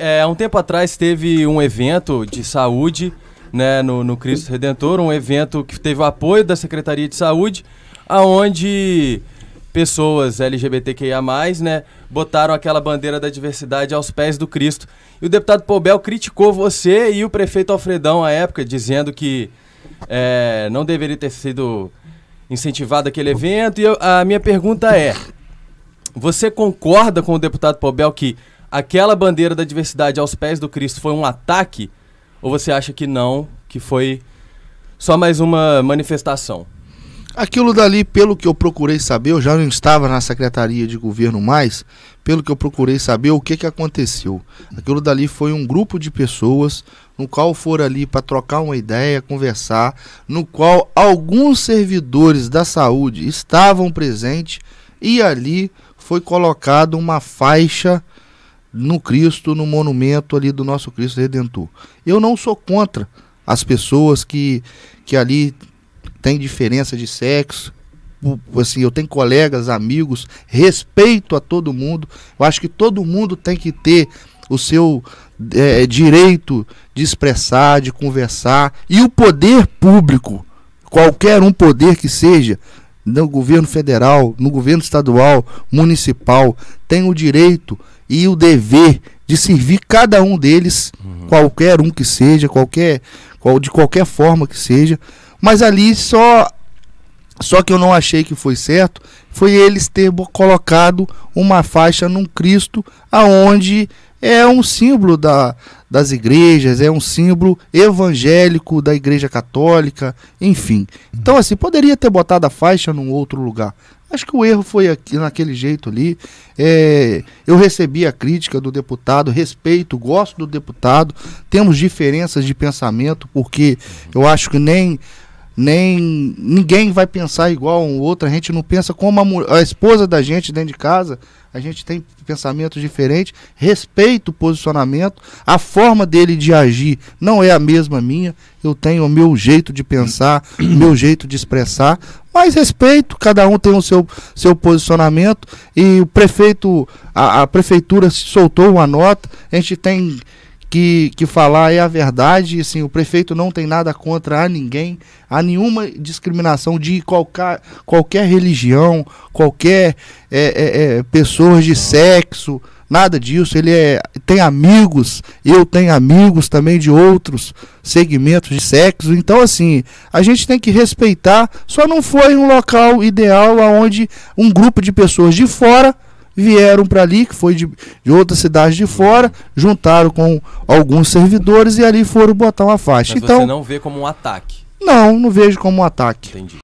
É, há um tempo atrás teve um evento de saúde né, no, no Cristo Redentor, um evento que teve o apoio da Secretaria de Saúde, aonde pessoas LGBTQIA+, né, botaram aquela bandeira da diversidade aos pés do Cristo. E o deputado Pobel criticou você e o prefeito Alfredão à época, dizendo que é, não deveria ter sido incentivado aquele evento. E eu, a minha pergunta é, você concorda com o deputado Pobel que aquela bandeira da diversidade aos pés do Cristo foi um ataque? Ou você acha que não, que foi só mais uma manifestação? Aquilo dali, pelo que eu procurei saber, eu já não estava na Secretaria de Governo mais, pelo que eu procurei saber o que, que aconteceu. Aquilo dali foi um grupo de pessoas no qual foram ali para trocar uma ideia, conversar, no qual alguns servidores da saúde estavam presentes e ali foi colocada uma faixa no Cristo, no monumento ali do nosso Cristo Redentor. Eu não sou contra as pessoas que, que ali têm diferença de sexo. Assim, eu tenho colegas, amigos, respeito a todo mundo. Eu acho que todo mundo tem que ter o seu é, direito de expressar, de conversar. E o poder público, qualquer um poder que seja, no governo federal, no governo estadual, municipal, tem o direito e o dever de servir cada um deles, uhum. qualquer um que seja, qualquer qual, de qualquer forma que seja. Mas ali só só que eu não achei que foi certo, foi eles ter colocado uma faixa num Cristo aonde é um símbolo da, das igrejas, é um símbolo evangélico da igreja católica, enfim. Então, assim, poderia ter botado a faixa num outro lugar. Acho que o erro foi aqui, naquele jeito ali. É, eu recebi a crítica do deputado, respeito, gosto do deputado. Temos diferenças de pensamento, porque eu acho que nem nem ninguém vai pensar igual um outro, a gente não pensa como a, a, esposa da gente dentro de casa, a gente tem pensamentos diferentes, respeito o posicionamento, a forma dele de agir não é a mesma minha, eu tenho o meu jeito de pensar, o meu jeito de expressar, mas respeito, cada um tem o seu, seu posicionamento e o prefeito, a, a prefeitura soltou uma nota, a gente tem que, que falar é a verdade. Assim, o prefeito não tem nada contra a ninguém, a nenhuma discriminação de qualquer, qualquer religião, qualquer é, é, é, pessoas de sexo, nada disso. Ele é, tem amigos, eu tenho amigos também de outros segmentos de sexo. Então, assim, a gente tem que respeitar. Só não foi um local ideal onde um grupo de pessoas de fora vieram para ali, que foi de, de outra cidade de fora, juntaram com alguns servidores e ali foram botar uma faixa. Mas então, você não vê como um ataque? Não, não vejo como um ataque. Entendi.